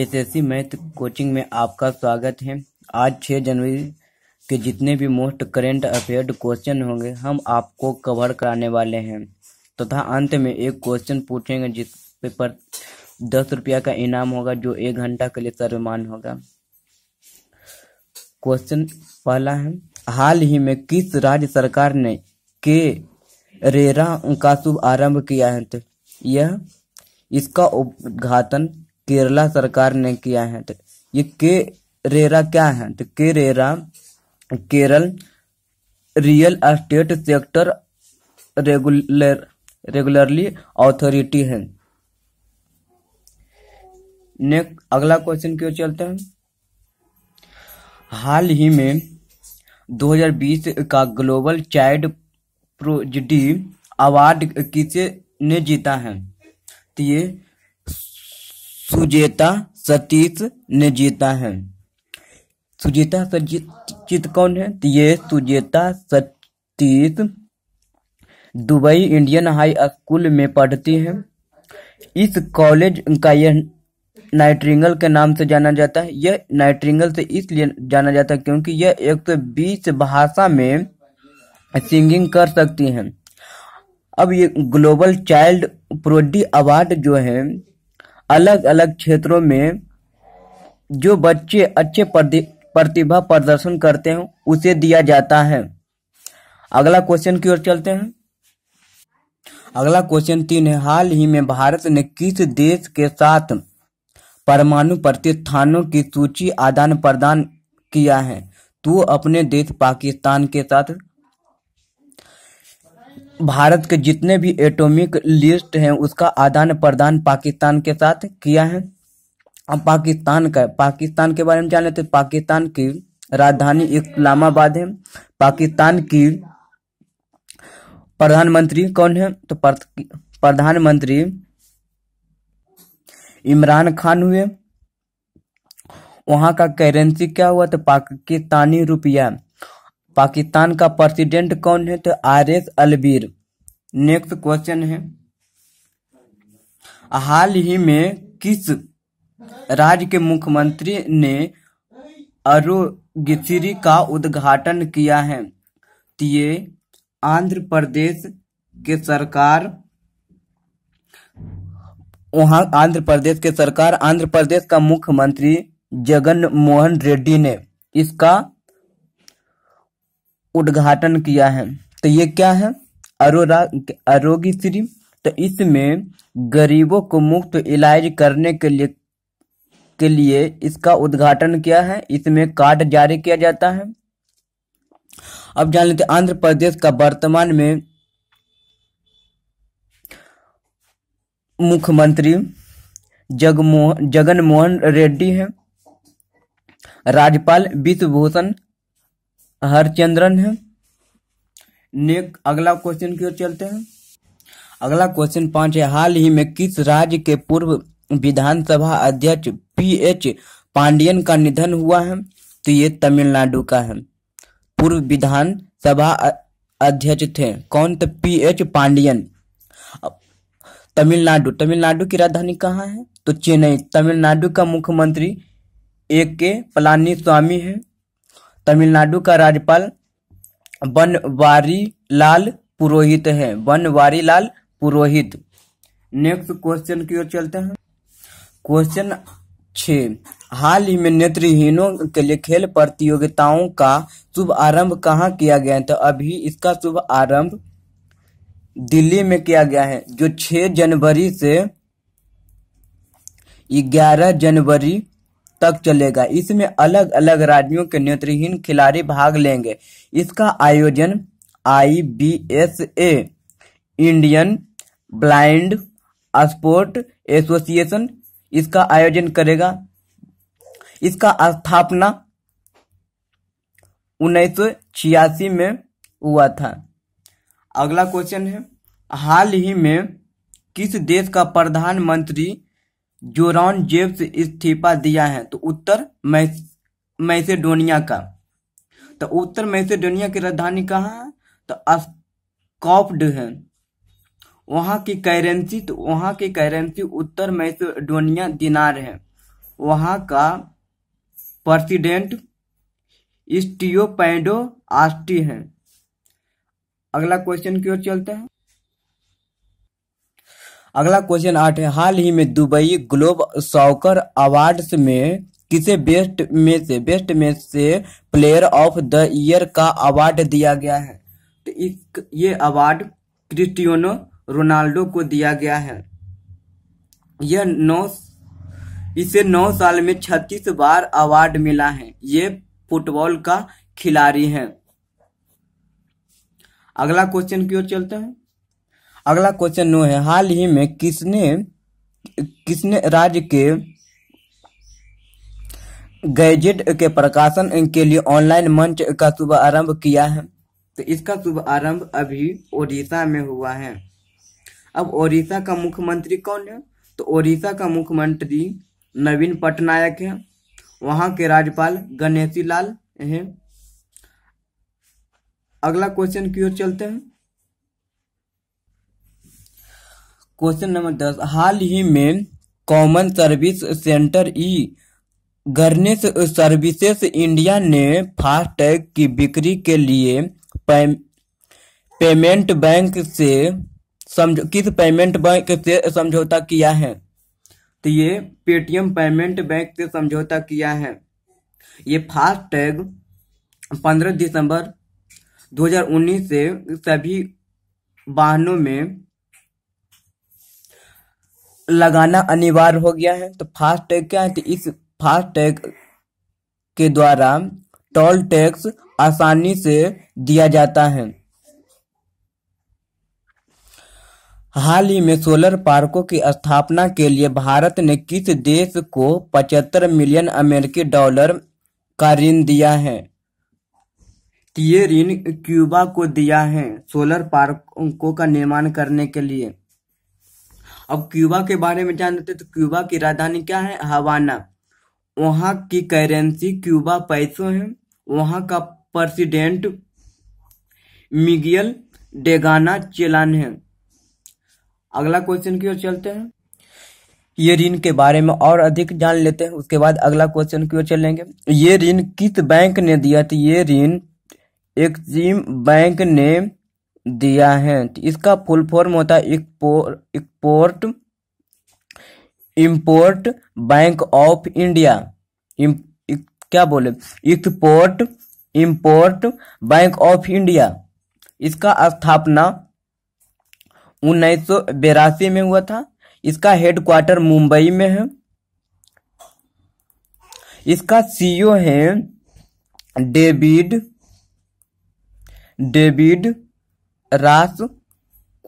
SSC math coaching में आपका स्वागत है आज 6 जनवरी के जितने भी मोस्ट करेंट अफेयर क्वेश्चन होंगे हम आपको कवर कराने वाले हैं तथा तो अंत में एक क्वेश्चन पूछेंगे जिस पर दस रुपया का इनाम होगा जो एक घंटा के लिए सर्वमान होगा क्वेश्चन पहला है हाल ही में किस राज्य सरकार ने के रेरा का शुभ आरंभ किया है तो यह इसका उद्घाटन केरला सरकार ने किया है तो ये के रेरा क्या है तो के RERA Kerala real estate sector regular regularly authority है नेक्स्ट अगला क्वेश्चन क्यों चलते हैं हाल ही में 2020 का ग्लोबल चाइल्ड प्रोजडी अवार्ड किसे ने जीता है तो ये सुजेता सतीश ने जीता है सुजेता सचित कौन है तो ये Sujeta Satish Dubai Indian high school में पढ़ती है इस कॉलेज का यह नाइट्रिंगल के नाम से जाना जाता है यह नाइट्रिंगल से इसलिए जाना जाता है क्योंकि यह 120 भाषा में सिंगिंग कर सकती है अब ये ग्लोबल चाइल्ड प्रोडी अवार्ड जो है अलग अलग क्षेत्रों में जो बच्चे अच्छे प्रतिभा प्रदर्शन करते हैं उसे दिया जाता है अगला क्वेश्चन की ओर चलते हैं अगला क्वेश्चन तीन है हाल ही में भारत ने किस देश के साथ परमाणु प्रतिष्ठानों की सूची आदान प्रदान किया है तो अपने देश पाकिस्तान के साथ भारत के जितने भी एटॉमिक लिस्ट हैं उसका आदान प्रदान पाकिस्तान के साथ किया है अब पाकिस्तान का पाकिस्तान के बारे में जान लेते पाकिस्तान की राजधानी इस्लामाबाद है पाकिस्तान की प्रधानमंत्री कौन है तो प्रधानमंत्री इमरान खान हुए वहां का करेंसी क्या हुआ तो पाकिस्तानी रुपया पाकिस्तान का प्रेसिडेंट कौन है तो R S Albir next question है हाल ही में किस राज्य के मुख्यमंत्री ने अरोगिरी का उद्घाटन किया है तो ये आंध्र प्रदेश के सरकार वहां आंध्र प्रदेश के सरकार आंध्र प्रदेश का मुख्यमंत्री जगन मोहन रेड्डी ने इसका उद्घाटन किया है तो ये क्या है अरोरा आरोग्य श्री तो इसमें गरीबों को मुफ्त इलाज करने के लिए के लिए इसका उद्घाटन किया है इसमें कार्ड जारी किया जाता है अब जान लेते आंध्र प्रदेश का वर्तमान में मुख्यमंत्री जगमोहन जगनमोहन रेड्डी हैं राज्यपाल विश्वभूषण हरचंद्रन है नेक अगला क्वेश्चन की ओर चलते हैं अगला क्वेश्चन पांच है हाल ही में किस राज्य के पूर्व विधानसभा अध्यक्ष पी एच पांडियन का निधन हुआ है तो ये तमिलनाडु का है पूर्व विधानसभा अध्यक्ष थे कौन थे पी एच पांडियन तमिलनाडु तमिलनाडु की राजधानी कहाँ है तो चेन्नई तमिलनाडु का मुख्यमंत्री ए के पलानी स्वामी है तमिलनाडु का राज्यपाल बनवारी लाल पुरोहित है बनवारी लाल पुरोहित नेक्स्ट क्वेश्चन की ओर चलते हैं क्वेश्चन छ हाल ही में नेत्रहीनों के लिए खेल प्रतियोगिताओं का शुभ आरंभ कहाँ किया गया है तो अभी इसका शुभ आरंभ दिल्ली में किया गया है जो 6 जनवरी से 11 जनवरी तक चलेगा इसमें अलग अलग राज्यों के नेत्रहीन खिलाड़ी भाग लेंगे इसका आयोजन आई इंडियन ब्लाइंड स्पोर्ट एसोसिएशन इसका आयोजन करेगा इसका स्थापना उन्नीस में हुआ था अगला क्वेश्चन है हाल ही में किस देश का प्रधानमंत्री जोरॉन जेब्स इस्तीफा दिया है तो उत्तर मैसेडोनिया का तो उत्तर मैसेडोनिया की राजधानी कहाँ है तो अस्कॉप्ड है वहाँ की करेंसी तो वहाँ की करेंसी उत्तर मैसेडोनिया दिनार है वहाँ का प्रेसिडेंट स्टियो पैडो आस्टी है अगला क्वेश्चन की ओर चलते हैं अगला क्वेश्चन आठ है हाल ही में दुबई ग्लोब सॉकर अवार्ड्स में किसे बेस्ट में से बेस्ट में से प्लेयर ऑफ द ईयर का अवार्ड दिया गया है तो एक ये अवार्ड क्रिस्टियोनो रोनाल्डो को दिया गया है यह नौ इसे नौ साल में छत्तीस बार अवार्ड मिला है ये फुटबॉल का खिलाड़ी है अगला क्वेश्चन की ओर चलते हैं अगला क्वेश्चन नो है हाल ही में किसने किसने राज्य के गैजेट के प्रकाशन के लिए ऑनलाइन मंच का आरंभ किया है तो इसका आरंभ अभी ओडिशा में हुआ है अब ओडिशा का मुख्यमंत्री कौन है तो ओडिशा का मुख्यमंत्री नवीन पटनायक है वहां के राज्यपाल गणेशी लाल हैं अगला क्वेश्चन की ओर चलते हैं क्वेश्चन नंबर दस हाल ही में common service centre e governance services India ने फास्टैग की बिक्री के लिए पेमेंट बैंक से समझ किस पेमेंट बैंक से समझौता किया है तो ये पेटीएम पेमेंट बैंक से समझौता किया है ये फास्टैग पंद्रह दिसंबर 2019 से सभी वाहनों में लगाना अनिवार्य हो गया है तो फास्ट टैग क्या है तो इस फास्ट टैग के द्वारा टोल टैक्स आसानी से दिया जाता है हाल ही में सोलर पार्कों की स्थापना के लिए भारत ने किस देश को 75 मिलियन अमेरिकी डॉलर का ऋण दिया है तो ये ऋण क्यूबा को दिया है सोलर पार्कों का निर्माण करने के लिए अब क्यूबा के बारे में जान लेते तो क्यूबा की राजधानी क्या है हवाना वहाँ की करेंसी क्यूबा पैसों है वहाँ का प्रेसिडेंट मिगियल डेगाना चेलान है अगला क्वेश्चन की ओर चलते हैं ये ऋण के बारे में और अधिक जान लेते हैं उसके बाद अगला क्वेश्चन की ओर चलेंगे ये ऋण किस बैंक ने दिया था ये ऋण एक्सिम बैंक ने दिया है इसका फुल फॉर्म होता है export import bank of India क्या बोले export import bank of India इसका स्थापना उन्नीस में हुआ था इसका हेडक्वार्टर मुंबई में है इसका सीईओ है डेविड डेविड रास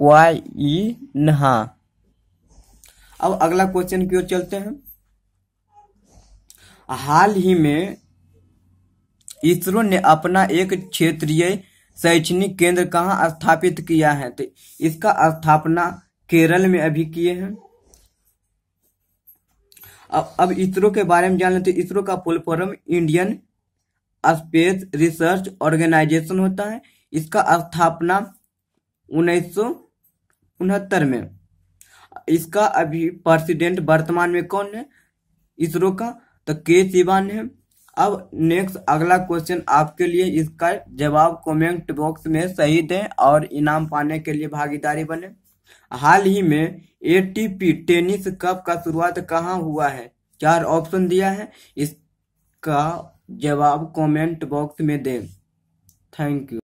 क्वाइनहा अब अगला क्वेश्चन की ओर चलते हैं हाल ही में इसरो ने अपना एक क्षेत्रीय शैक्षणिक केंद्र कहाँ स्थापित किया है तो इसका स्थापना केरल में अभी किए हैं अब अब इसरो के बारे में जान लेते तो इसरो का full form Indian space research organisation होता है इसका स्थापना उन्नीस उनहत्तर में इसका अभी प्रेसिडेंट वर्तमान में कौन है इसरो का तो के सिवान है अब नेक्स्ट अगला क्वेश्चन आपके लिए इसका जवाब कमेंट बॉक्स में सही दें और इनाम पाने के लिए भागीदारी बने हाल ही में एटीपी टेनिस कप का शुरुआत कहाँ हुआ है चार ऑप्शन दिया है इसका जवाब कमेंट बॉक्स में दें थैंक यू